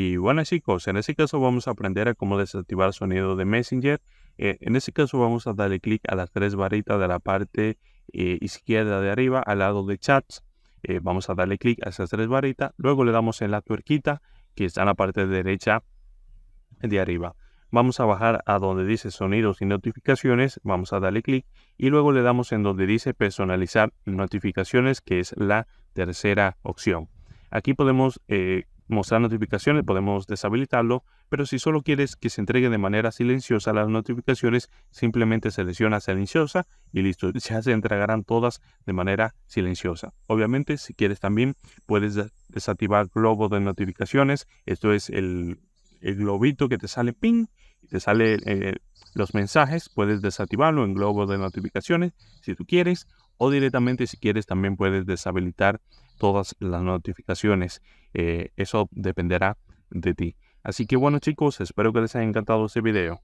Y bueno chicos, en este caso vamos a aprender a cómo desactivar sonido de Messenger. Eh, en este caso vamos a darle clic a las tres varitas de la parte eh, izquierda de arriba al lado de chats. Eh, vamos a darle clic a esas tres varitas Luego le damos en la tuerquita que está en la parte derecha de arriba. Vamos a bajar a donde dice sonidos y notificaciones. Vamos a darle clic y luego le damos en donde dice personalizar notificaciones que es la tercera opción. Aquí podemos mostrar notificaciones, podemos deshabilitarlo, pero si solo quieres que se entregue de manera silenciosa las notificaciones, simplemente selecciona silenciosa y listo, ya se entregarán todas de manera silenciosa. Obviamente, si quieres también puedes desactivar globo de notificaciones, esto es el, globito que te sale ping te sale eh, los mensajes, puedes desactivarlo en globo de notificaciones si tú quieres o directamente si quieres también puedes deshabilitar todas las notificaciones. Eh, eso dependerá de ti. Así que bueno chicos, espero que les haya encantado este video.